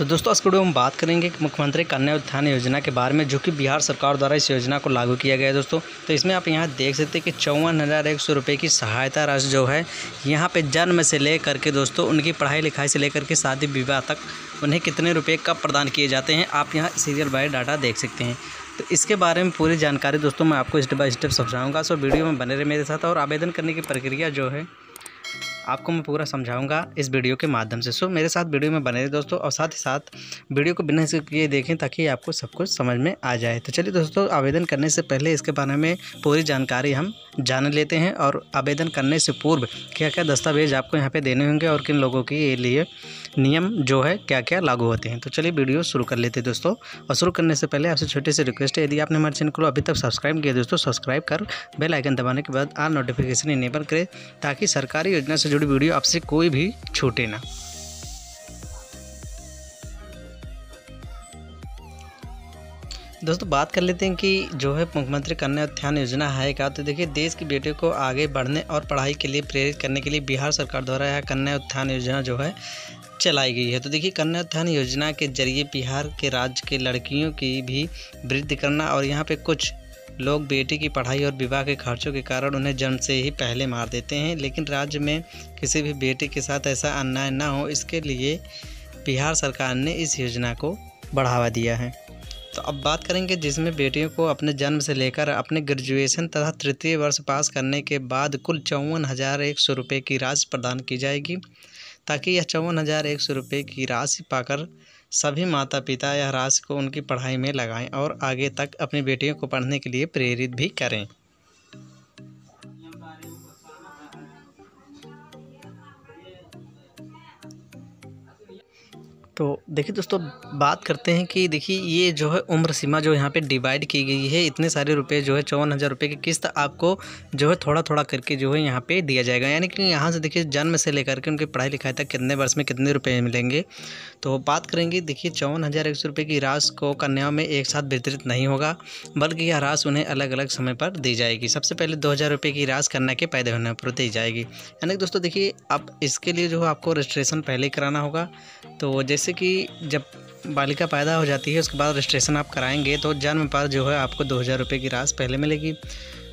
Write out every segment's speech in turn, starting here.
तो दोस्तों आज वीडियो हम बात करेंगे कि मुख्यमंत्री कन्या उत्थान योजना के बारे में जो कि बिहार सरकार द्वारा इस योजना को लागू किया गया है दोस्तों तो इसमें आप यहाँ देख सकते हैं कि चौवन हज़ार एक सौ रुपये की सहायता राशि जो है यहाँ पे जन्म से ले करके दोस्तों उनकी पढ़ाई लिखाई से लेकर के शादी विवाह तक उन्हें कितने रुपये कब प्रदान किए जाते हैं आप यहाँ सीरियल बाय डाटा देख सकते हैं तो इसके बारे में पूरी जानकारी दोस्तों मैं आपको स्टेप बाय स्टेप समझाऊँगा सो वीडियो में बने रहे मेरे साथ और आवेदन करने की प्रक्रिया जो है आपको मैं पूरा समझाऊंगा इस वीडियो के माध्यम से सो मेरे साथ वीडियो में बने रहे दोस्तों और साथ ही साथ वीडियो को बिना इसके किए देखें ताकि आपको सब कुछ समझ में आ जाए तो चलिए दोस्तों आवेदन करने से पहले इसके बारे में पूरी जानकारी हम जान लेते हैं और आवेदन करने से पूर्व क्या क्या दस्तावेज आपको यहाँ पर देने होंगे और किन लोगों के लिए नियम जो है क्या क्या लागू होते हैं तो चलिए वीडियो शुरू कर लेते हैं दोस्तों और शुरू करने से पहले आपसे छोटी सी रिक्वेस्ट है यदि आपने हमारे चैनल को अभी तक सब्सक्राइब किया दोस्तों सब्सक्राइब कर बेल आइकन दबाने के बाद आल नोटिफिकेशन इनेबल करें ताकि सरकारी योजना से जुड़े अपलोड वीडियो आपसे कोई भी छूटे ना दोस्तों बात कर लेते हैं कि जो है मुख्यमंत्री कन्या उत्थान योजना है क्या तो देखिए देश की बेटियों को आगे बढ़ने और पढ़ाई के लिए प्रेरित करने के लिए बिहार सरकार द्वारा यह कन्या उत्थान योजना जो है चलाई गई है तो देखिए कन्या उत्थान योजना के जरिए बिहार के राज्य के लड़कियों की भी वृद्धि करना और यहाँ पे कुछ लोग बेटी की पढ़ाई और विवाह के खर्चों के कारण उन्हें जन्म से ही पहले मार देते हैं लेकिन राज्य में किसी भी बेटी के साथ ऐसा अन्याय ना हो इसके लिए बिहार सरकार ने इस योजना को बढ़ावा दिया है तो अब बात करेंगे जिसमें बेटियों को अपने जन्म से लेकर अपने ग्रेजुएशन तथा तृतीय वर्ष पास करने के बाद कुल चौवन हज़ार एक सौ रुपये की राशि प्रदान की जाएगी ताकि यह चौवन हज़ार एक सौ रुपये की राशि पाकर सभी माता पिता यह राशि को उनकी पढ़ाई में लगाएं और आगे तक अपनी बेटियों को पढ़ने के लिए प्रेरित भी करें तो देखिए दोस्तों बात करते हैं कि देखिए ये जो है उम्र सीमा जो यहाँ पे डिवाइड की गई है इतने सारे रुपए जो है चौवन हज़ार रुपये की किस्त आपको जो है थोड़ा थोड़ा करके जो है यहाँ पे दिया जाएगा यानी कि यहाँ से देखिए जन्म से लेकर के उनकी पढ़ाई लिखाई तक कितने वर्ष में कितने रुपये मिलेंगे तो बात करेंगे देखिए चौवन हज़ार एक सौ रुपये की राशि को कन्याओं में एक साथ वितरित नहीं होगा बल्कि यह राशि उन्हें अलग अलग समय पर दी जाएगी सबसे पहले दो हज़ार रुपये की राशि कन्या के पैदा होने पर दी जाएगी यानी कि दोस्तों देखिए अब इसके लिए जो है आपको रजिस्ट्रेशन पहले कराना होगा तो जैसे जैसे कि जब बालिका पैदा हो जाती है उसके बाद रजिस्ट्रेशन आप कराएंगे तो जन्म पर जो है आपको दो हज़ार रुपये की राशि पहले मिलेगी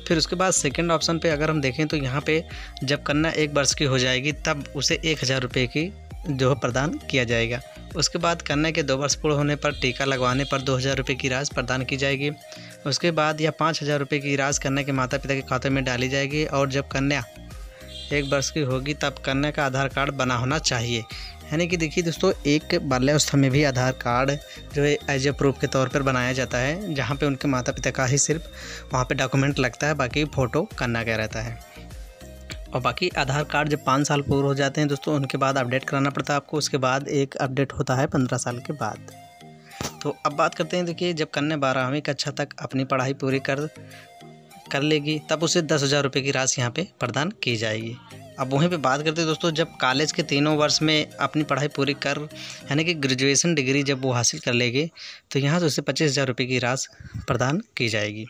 फिर उसके बाद सेकंड ऑप्शन पे अगर हम देखें तो यहाँ पे जब कन्या एक वर्ष की हो जाएगी तब उसे एक हज़ार रुपये की जो है प्रदान किया जाएगा उसके बाद कन्या के दो वर्ष पूर्ण होने पर टीका लगवाने पर दो हज़ार रुपये की राशि प्रदान की जाएगी उसके बाद यह पाँच हज़ार रुपये की राशि कन्या के माता पिता के खाते में डाली जाएगी और जब कन्या एक वर्ष की होगी तब कन्या का आधार कार्ड बना होना चाहिए यानी कि देखिए दोस्तों एक बाल्यावस्था में भी आधार कार्ड जो है एज ए प्रूफ के तौर पर बनाया जाता है जहाँ पे उनके माता पिता का ही सिर्फ वहाँ पे डॉक्यूमेंट लगता है बाकी फ़ोटो करना क्या रहता है और बाकी आधार कार्ड जब पाँच साल पूर्व हो जाते हैं दोस्तों उनके बाद अपडेट कराना पड़ता है आपको उसके बाद एक अपडेट होता है पंद्रह साल के बाद तो अब बात करते हैं देखिए जब कन्या बारहवीं कक्षा तक अपनी पढ़ाई पूरी कर कर लेगी तब उसे दस हज़ार रुपये की राशि यहाँ पे प्रदान की जाएगी अब वहीं पे बात करते हैं दोस्तों जब कॉलेज के तीनों वर्ष में अपनी पढ़ाई पूरी कर यानी कि ग्रेजुएशन डिग्री जब वो हासिल कर लेगी तो यहाँ से उसे पच्चीस हज़ार रुपये की राशि प्रदान की जाएगी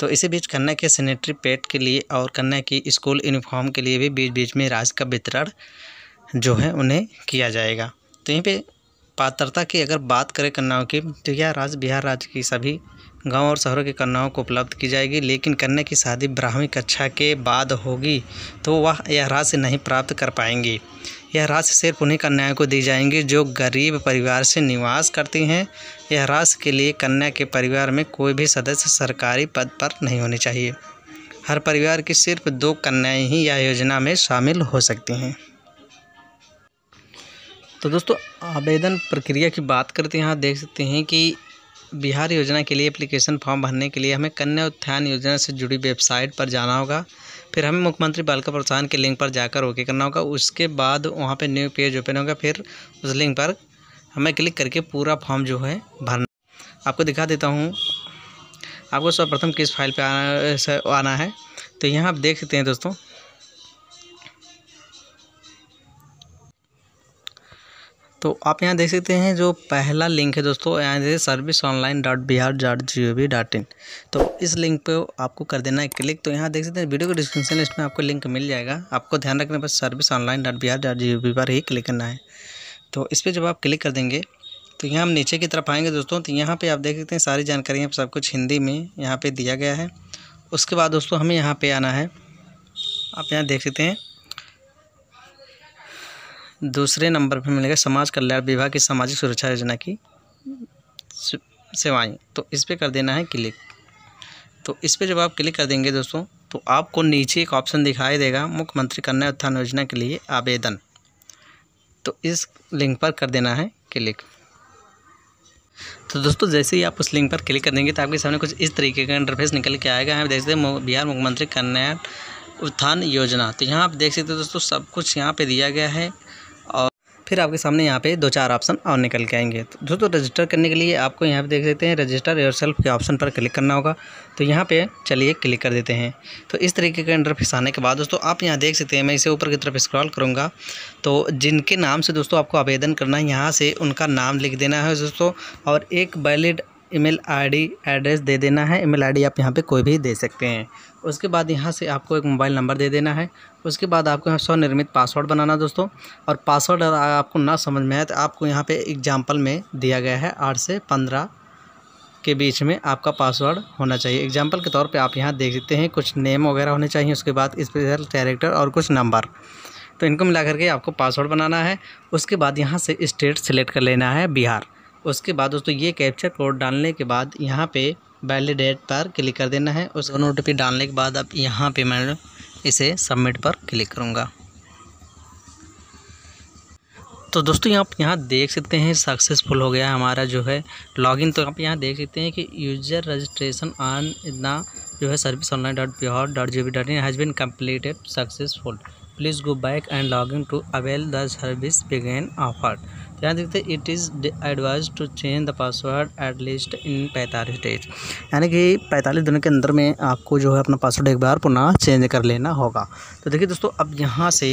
तो इसी बीच कन्या के सैनिटरी पैड के लिए और कन्या की स्कूल यूनिफॉर्म के लिए भी बीच बीच में राशि का वितरण जो है उन्हें किया जाएगा तो यहीं पर पात्रता की अगर बात करें कन्याओं की तो यह राज्य बिहार राज्य की सभी गांव और शहरों के कन्याओं को उपलब्ध की जाएगी लेकिन कन्या की शादी ब्राह्मी कक्षा के बाद होगी तो वह यह राशि नहीं प्राप्त कर पाएंगी यह राशि सिर्फ उन्हीं कन्याओं को दी जाएंगी जो गरीब परिवार से निवास करती हैं यह राशि के लिए कन्या के परिवार में कोई भी सदस्य सरकारी पद पर नहीं होने चाहिए हर परिवार की सिर्फ दो कन्याएं ही यह योजना में शामिल हो सकती हैं तो दोस्तों आवेदन प्रक्रिया की बात करते हैं यहाँ देख सकते हैं कि बिहार योजना के लिए एप्लीकेशन फॉर्म भरने के लिए हमें कन्या उत्थान योजना से जुड़ी वेबसाइट पर जाना होगा फिर हमें मुख्यमंत्री बालिका प्रोत्साहन के लिंक पर जाकर ओके करना होगा उसके बाद वहाँ पर न्यू पेज ओपन होगा फिर उस लिंक पर हमें क्लिक करके पूरा फॉर्म जो है भरना आपको दिखा देता हूँ आपको सर्वप्रथम किस फाइल पर आना आना है तो यहाँ आप देख सकते हैं दोस्तों तो आप यहाँ देख सकते हैं जो पहला लिंक है दोस्तों यहाँ देखिए service online dot Bihar dot G O V dot in तो इस लिंक पे आपको कर देना है क्लिक तो यहाँ देख सकते हैं वीडियो के डिस्क्रिप्शन लिस्ट में आपको लिंक मिल जाएगा आपको ध्यान रखना बस service online dot Bihar dot G O V पर ही क्लिक करना है तो इस पर जब आप क्लिक कर देंगे तो यहाँ हम नीचे की तरफ आएंगे दोस्तों तो यहाँ पर आप देख सकते हैं सारी जानकारियाँ सब कुछ हिंदी में यहाँ पर दिया गया है उसके बाद दोस्तों हमें यहाँ पर आना है आप यहाँ देख सकते हैं दूसरे नंबर पर मिलेगा समाज कल्याण विभाग की सामाजिक सुरक्षा योजना की सेवाएं तो इस पर कर देना है क्लिक तो इस पर जब आप क्लिक कर देंगे दोस्तों तो आपको नीचे एक ऑप्शन दिखाई देगा मुख्यमंत्री कन्या उत्थान योजना के लिए आवेदन तो इस लिंक पर कर देना है क्लिक तो दोस्तों जैसे ही आप उस लिंक पर क्लिक कर देंगे तो आपके सामने कुछ इस तरीके का इंटरफेस निकल के आएगा यहाँ देखते हैं बिहार मुख्यमंत्री कन्या उत्थान योजना तो यहाँ आप देख सकते हो दोस्तों सब कुछ यहाँ पे दिया गया है फिर आपके सामने यहाँ पे दो चार ऑप्शन और निकल के आएंगे तो दोस्तों रजिस्टर करने के लिए आपको यहाँ पे देख सकते हैं रजिस्टर योरसेल्फ के ऑप्शन पर क्लिक करना होगा तो यहाँ पे चलिए क्लिक कर देते हैं तो इस तरीके के इंटरफेस आने के बाद दोस्तों आप यहाँ देख सकते हैं मैं इसे ऊपर की तरफ स्क्रॉल करूँगा तो जिनके नाम से दोस्तों आपको आवेदन करना है यहाँ से उनका नाम लिख देना है दोस्तों और एक वैलिड ईमेल आईडी एड्रेस दे देना है ईमेल आईडी आप यहाँ पे कोई भी दे सकते हैं उसके बाद यहाँ से आपको एक मोबाइल नंबर दे देना है उसके बाद आपको यहाँ स्वनिर्मित पासवर्ड बनाना दोस्तों और पासवर्ड आपको ना समझ में आए तो आपको यहाँ पे एग्जाम्पल में दिया गया है आठ से पंद्रह के बीच में आपका पासवर्ड होना चाहिए एग्जाम्पल के तौर पर आप यहाँ देख सकते हैं कुछ नेम वगैरह होने चाहिए उसके बाद स्पेशल कैरेक्टर और कुछ नंबर तो इनको मिला करके आपको पासवर्ड बनाना है उसके बाद यहाँ से स्टेट सेलेक्ट कर लेना है बिहार उसके बाद दोस्तों ये कैप्चर कोड डालने के बाद यहाँ पे वैलिडेट पर क्लिक कर देना है उस ओ टी डालने के बाद अब यहाँ पे मैं इसे सबमिट पर क्लिक करूँगा तो दोस्तों आप यहाँ देख सकते हैं सक्सेसफुल हो गया हमारा जो है लॉगिन तो आप यहाँ देख सकते हैं कि यूजर रजिस्ट्रेशन ऑन इतना जो है service online dot Bihar dot G B dot in has been completed successful please go back and log in to avail the service बिगेन ऑफर्ड यहाँ देखते हैं it is advised to change the password at least in पैंतालीस days यानी कि पैंतालीस दिनों के अंदर में आपको जो है अपना पासवर्ड एक बार पुनः चेंज कर लेना होगा तो देखिए दोस्तों अब यहाँ से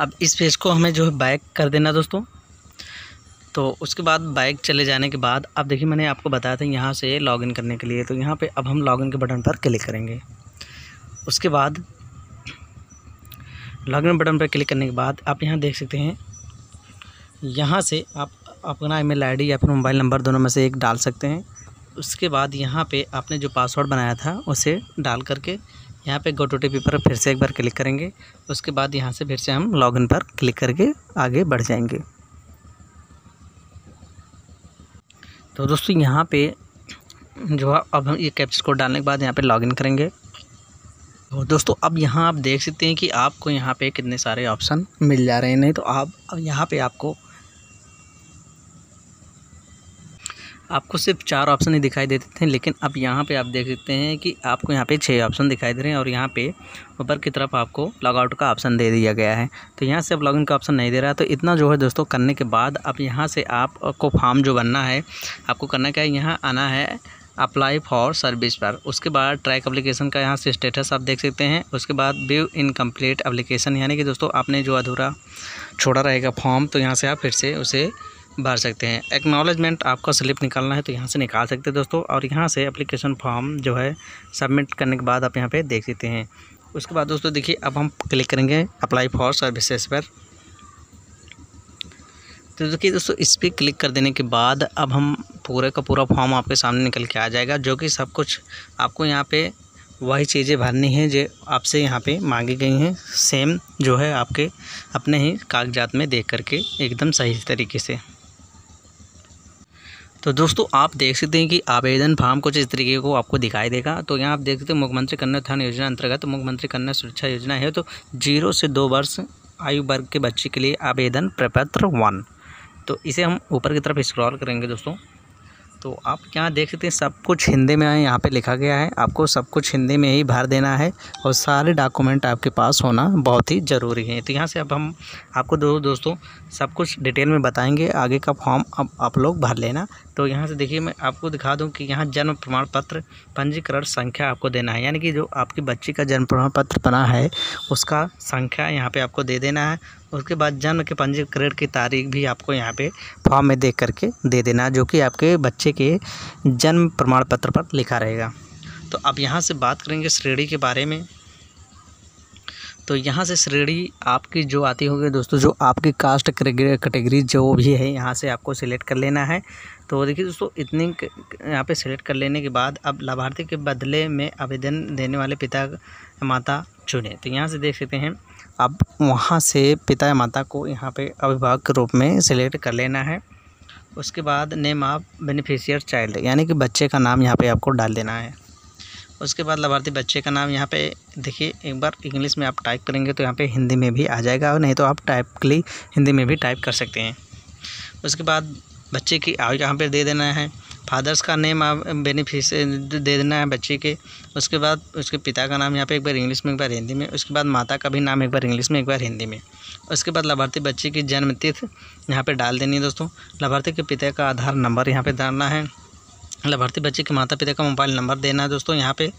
अब इस पेज को हमें जो है बैक कर देना दोस्तों तो उसके बाद बाइक चले जाने के बाद अब देखिए मैंने आपको बताया था यहाँ से लॉगिन करने के लिए तो यहाँ पे अब हम लॉगिन के बटन पर क्लिक करेंगे उसके बाद लॉगिन बटन पर क्लिक करने के बाद आप यहाँ देख सकते हैं यहाँ से आप अपना ईमेल आईडी या फिर मोबाइल नंबर दोनों में से एक डाल सकते हैं उसके बाद यहाँ पे आपने जो पासवर्ड बनाया था उसे डाल करके यहाँ पे गोटो टी पर फिर से एक बार क्लिक करेंगे उसके बाद यहाँ से फिर से हम लॉगिन पर क्लिक करके आगे बढ़ जाएंगे तो दोस्तों यहाँ पे जो अब हम ये कैप्चर कोड डालने के बाद यहाँ पे लॉगिन करेंगे तो दोस्तों अब यहाँ आप देख सकते हैं कि आपको यहाँ पे कितने सारे ऑप्शन मिल जा रहे हैं नहीं तो आप अब यहाँ पे आपको आपको सिर्फ चार ऑप्शन ही दिखाई देते थे लेकिन अब यहाँ पे आप देख सकते हैं कि आपको यहाँ पे छः ऑप्शन दिखाई दे रहे हैं और यहाँ पे ऊपर की तरफ आपको लॉगआउट का ऑप्शन दे दिया गया है तो यहाँ से अब लॉगिन का ऑप्शन नहीं दे रहा है तो इतना जो है दोस्तों करने के बाद अब यहाँ से आपको फॉर्म जो बनना है आपको करना क्या है यहाँ आना है अप्लाई फॉर सर्विस पर उसके बाद ट्रैक एप्लीकेशन का यहाँ से स्टेटस आप देख सकते हैं उसके बाद व्यू इनकम्प्लीट एप्लीकेशन यानी कि दोस्तों आपने जो अधूरा छोड़ा रहेगा फॉर्म तो यहाँ से आप फिर से उसे भर सकते हैं एक्नॉलेजमेंट आपका स्लिप निकालना है तो यहाँ से निकाल सकते हैं दोस्तों और यहाँ से अप्लीकेशन फॉर्म जो है सबमिट करने के बाद आप यहाँ पर देख सकते हैं उसके बाद दोस्तों देखिए अब हम क्लिक करेंगे अप्लाई फॉर सर्विसेज पर तो देखिए दोस्तों इस पर क्लिक कर देने के बाद अब हम पूरे का पूरा फॉर्म आपके सामने निकल के आ जाएगा जो कि सब कुछ आपको यहाँ पे वही चीज़ें भरनी हैं जो आपसे यहाँ पे मांगी गई हैं सेम जो है आपके अपने ही कागजात में देख करके एकदम सही तरीके से तो दोस्तों आप देख सकते हैं कि आवेदन फार्म कुछ इस तरीके को आपको दिखाई देगा तो यहाँ आप देख सकते हैं मुख्यमंत्री कन्या उत्थान योजना अंतर्गत तो मुख्यमंत्री कन्या सुरक्षा योजना है तो जीरो से दो वर्ष आयु वर्ग के बच्चे के लिए आवेदन प्रपत्र वन तो इसे हम ऊपर की तरफ स्क्रॉल करेंगे दोस्तों तो आप यहाँ देख सकते हैं सब कुछ हिंदी में यहाँ पे लिखा गया है आपको सब कुछ हिंदी में ही भर देना है और सारे डॉक्यूमेंट आपके पास होना बहुत ही ज़रूरी है तो यहाँ से अब हम आपको दो दोस्तों सब कुछ डिटेल में बताएंगे आगे का फॉर्म अब आप लोग भर लेना तो यहाँ से देखिए मैं आपको दिखा दूँ कि यहाँ जन्म प्रमाण पत्र पंजीकरण संख्या आपको देना है यानी कि जो आपकी बच्ची का जन्म प्रमाण पत्र बना है उसका संख्या यहाँ पे आपको दे देना है उसके बाद जन्म के पंजीकरण की तारीख भी आपको यहाँ पे फॉर्म में देख करके दे देना है जो कि आपके बच्चे के जन्म प्रमाण पत्र पर लिखा रहेगा तो अब यहाँ से बात करेंगे श्रेणी के बारे में तो यहाँ से श्रेणी आपकी जो आती होगी दोस्तों जो आपकी कास्ट कैटेगरी जो भी है यहाँ से आपको सिलेक्ट कर लेना है तो देखिए दोस्तों इतनी यहाँ पे सिलेक्ट कर लेने के बाद अब लाभार्थी के बदले में आवेदन देने वाले पिता माता चुने तो यहाँ से देख सकते हैं अब वहाँ से पिता या माता को यहाँ पे अभिभावक के रूप में सिलेक्ट कर लेना है उसके बाद नेम ऑफ बेनिफिशियर चाइल्ड यानी कि बच्चे का नाम यहाँ पे आपको डाल देना है उसके बाद लाभार्थी बच्चे का नाम यहाँ पे देखिए एक बार इंग्लिश में आप टाइप करेंगे तो यहाँ पे हिंदी में भी आ जाएगा और नहीं तो आप टाइपली हिंदी में भी टाइप कर सकते हैं उसके बाद बच्चे की आयु यहाँ पे दे देना है फादर्स का नेम आप बेनिफिश दे देना है बच्चे के उसके बाद उसके पिता का नाम यहाँ पे एक बार इंग्लिश में एक बार हिंदी में उसके बाद माता का भी नाम एक बार इंग्लिश में एक बार हिंदी में उसके बाद लाभार्थी बच्चे की जन्म तिथि यहाँ पे डाल देनी है दोस्तों लाभार्थी के पिता का आधार नंबर यहाँ पे डालना है लाभार्थी बच्चे के माता पिता का मोबाइल नंबर देना है दोस्तों यहाँ पे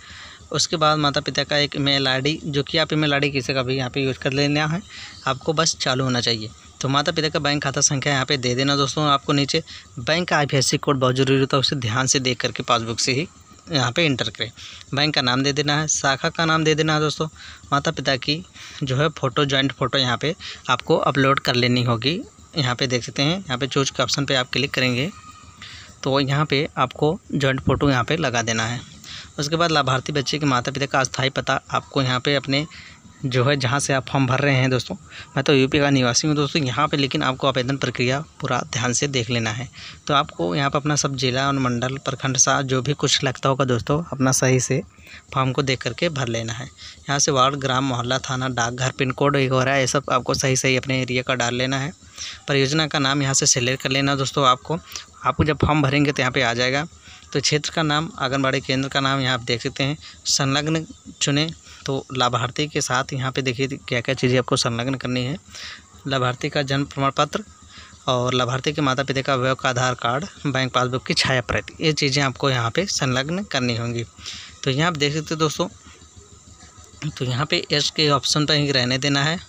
उसके बाद माता पिता का एक ईमेल आईडी जो कि आप ईमेल आईडी किसी का भी यहाँ पे यूज़ कर लेना है आपको बस चालू होना चाहिए तो माता पिता का बैंक खाता संख्या यहाँ पे दे देना दोस्तों आपको नीचे बैंक का आई कोड बहुत ज़रूरी होता है उसे ध्यान से देख करके पासबुक से ही यहाँ पे इंटर करें बैंक का नाम दे देना है शाखा का नाम दे देना है दोस्तों माता पिता की जो है फ़ोटो जॉइंट फ़ोटो यहाँ पे आपको अपलोड कर लेनी होगी यहाँ पे देख सकते हैं यहाँ पे चूज के ऑप्शन पे आप क्लिक करेंगे तो यहाँ पे आपको जॉइंट फ़ोटो यहाँ पे लगा देना है उसके बाद लाभार्थी बच्चे के माता पिता का अस्थायी पता आपको यहाँ पे अपने जो है जहाँ से आप फॉर्म भर रहे हैं दोस्तों मैं तो यूपी का निवासी हूँ दोस्तों यहाँ पे लेकिन आपको आवेदन प्रक्रिया पूरा ध्यान से देख लेना है तो आपको यहाँ पर अपना सब जिला और मंडल प्रखंड सा जो भी कुछ लगता होगा दोस्तों अपना सही से फॉर्म को देख करके भर लेना है यहाँ से वार्ड ग्राम मोहल्ला थाना डाकघर पिन कोड वगैरह ये सब आपको सही सही अपने एरिया का डाल लेना है परियोजना का नाम यहाँ से सेलेक्ट कर लेना दोस्तों आपको आपको जब फॉर्म भरेंगे तो यहाँ पे आ जाएगा तो क्षेत्र का नाम आंगनबाड़ी केंद्र का नाम यहाँ आप देख सकते हैं संलग्न चुने तो लाभार्थी के साथ यहाँ पे देखिए क्या क्या चीज़ें आपको संलग्न करनी है लाभार्थी का जन्म प्रमाण पत्र और लाभार्थी के माता पिता का अवयव का आधार कार्ड बैंक पासबुक की छाया प्रति ये चीज़ें आपको यहाँ पर संलग्न करनी होंगी तो यहाँ आप देख सकते हो दोस्तों तो यहाँ पे एस के ऑप्शन पर ही रहने देना है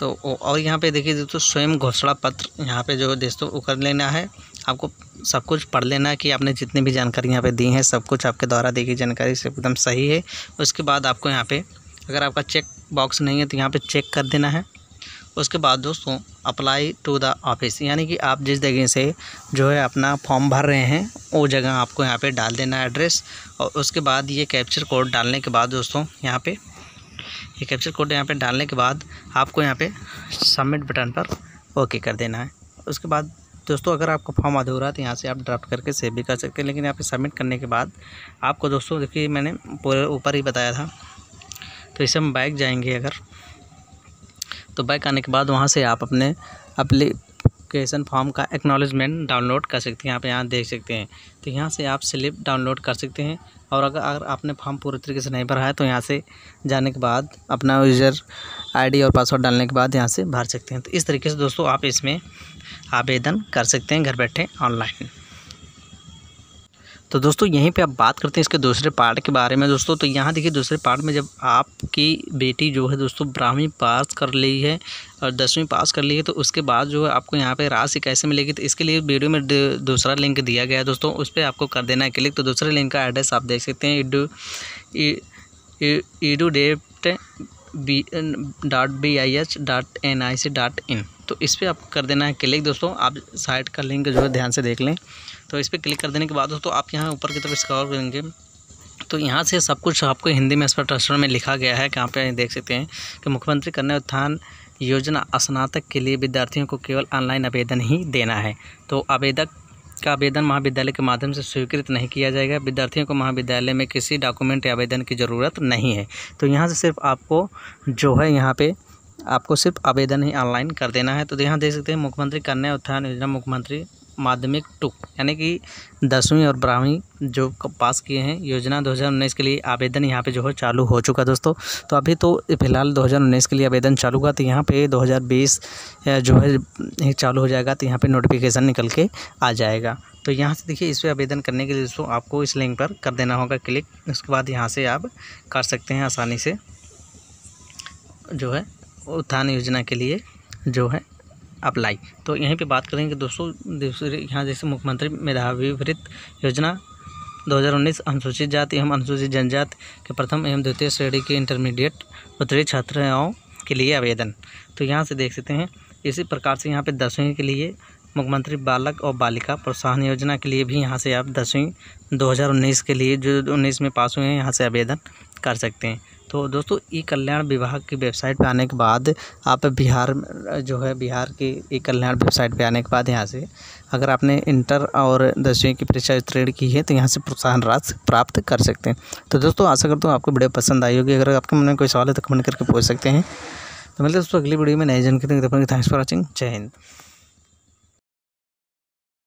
तो और यहाँ पे देखिए दोस्तों स्वयं घोषणा पत्र यहाँ पे जो दोस्तों वो कर लेना है आपको सब कुछ पढ़ लेना कि आपने जितनी भी जानकारी यहाँ पे दी है सब कुछ आपके द्वारा दी गई जानकारी से एकदम सही है उसके बाद आपको यहाँ पे अगर आपका चेक बॉक्स नहीं है तो यहाँ पे चेक कर देना है उसके बाद दोस्तों अप्लाई टू द ऑफिस यानी कि आप जिस जगह से जो है अपना फॉर्म भर रहे हैं वो जगह आपको यहाँ पर डाल देना है एड्रेस और उसके बाद ये कैप्चर कोड डालने के बाद दोस्तों यहाँ पर ये कैप्चर कोड यहाँ पे डालने के बाद आपको यहाँ पे सबमिट बटन पर ओके कर देना है उसके बाद दोस्तों अगर आपको फॉर्म आधा हो रहा है तो यहाँ से आप ड्राफ्ट करके सेव भी कर सकते हैं लेकिन यहाँ पे सबमिट करने के बाद आपको दोस्तों देखिए मैंने पूरे ऊपर ही बताया था तो इसे हम बाइक जाएंगे अगर तो बाइक आने के बाद वहाँ से आप अपने अपली एप्लीकेशन फॉर्म का एक्नॉलेजमेंट डाउनलोड कर सकते हैं आप यहाँ देख सकते हैं तो यहाँ से आप स्लिप डाउनलोड कर सकते हैं और अगर अगर आपने फॉर्म पूरी तरीके से नहीं भरा है तो यहाँ से जाने के बाद अपना यूज़र आईडी और पासवर्ड डालने के बाद यहाँ से भर सकते हैं तो इस तरीके से दोस्तों आप इसमें आवेदन कर सकते हैं घर बैठे ऑनलाइन तो दोस्तों यहीं पे आप बात करते हैं इसके दूसरे पार्ट के बारे में दोस्तों तो यहाँ देखिए दूसरे पार्ट में जब आपकी बेटी जो है दोस्तों बारहवीं पास कर ली है और दसवीं पास कर ली है तो उसके बाद जो है आपको यहाँ पे राशि कैसे मिलेगी तो इसके लिए वीडियो में दूसरा लिंक दिया गया है दोस्तों उस पर आपको कर देना है क्लिक तो दूसरे लिंक का एड्रेस आप देख सकते हैं edu edu date B dot B I H dot N I C dot in तो इस पर आपको कर देना है क्लिक दोस्तों आप साइट का लिंक जो है ध्यान से देख लें तो इस पर क्लिक कर देने के बाद दोस्तों आप यहाँ ऊपर की तरफ स्क्रॉल करेंगे तो यहाँ से सब कुछ आपको हिंदी में पर अक्षर में लिखा गया है कहाँ पे देख सकते हैं कि मुख्यमंत्री कन्या उत्थान योजना स्नातक के लिए विद्यार्थियों को केवल ऑनलाइन आवेदन ही देना है तो आवेदक का आवेदन महाविद्यालय के माध्यम से स्वीकृत नहीं किया जाएगा विद्यार्थियों को महाविद्यालय में किसी डॉक्यूमेंट या आवेदन की ज़रूरत नहीं है तो यहाँ से सिर्फ आपको जो है यहाँ पर आपको सिर्फ आवेदन ही ऑनलाइन कर देना है तो यहाँ देख सकते हैं मुख्यमंत्री कन्या उत्थान योजना मुख्यमंत्री माध्यमिक टू यानी कि दसवीं और बारहवीं जो पास किए हैं योजना 2019 के लिए आवेदन यहाँ पे जो है चालू हो चुका दोस्तों तो अभी तो फिलहाल 2019 के लिए आवेदन चालू हुआ तो यहाँ पे 2020 जो है चालू हो जाएगा तो यहाँ पे नोटिफिकेशन निकल के आ जाएगा तो यहाँ से देखिए इस पर आवेदन करने के लिए दोस्तों आपको इस लिंक पर कर देना होगा क्लिक उसके बाद यहाँ से आप कर सकते हैं आसानी से जो है उत्थान योजना के लिए जो है अप्लाई तो यहीं पे बात करेंगे दोस्तों दूसरे यहाँ जैसे मुख्यमंत्री मेधावीवृत्त योजना 2019 अनुसूचित जाति एवं अनुसूचित जनजाति के प्रथम एवं द्वितीय श्रेणी के इंटरमीडिएट उत्तरीय छात्राओं के लिए आवेदन तो यहाँ से देख सकते हैं इसी प्रकार से यहाँ पर दसवीं के लिए मुख्यमंत्री बालक और बालिका प्रोत्साहन योजना के लिए भी यहाँ से आप दसवीं 2019 के लिए जो उन्नीस में पास हुए हैं यहाँ से आवेदन कर सकते हैं तो दोस्तों ई कल्याण विभाग की वेबसाइट पर आने के बाद आप बिहार जो है बिहार की ई कल्याण वेबसाइट पर आने के बाद यहाँ से अगर आपने इंटर और दसवीं की परीक्षा उत्तीर्ण की है तो यहाँ से प्रोत्साहन राशि प्राप्त कर सकते हैं तो दोस्तों आशा करता हूँ आपको वीडियो पसंद आई होगी अगर आपके मन में कोई सवाल है तो कमेंट करके पूछ सकते हैं तो मिलते दोस्तों अगली वीडियो में नई के थैंक्स फॉर वॉचिंग जय हिंद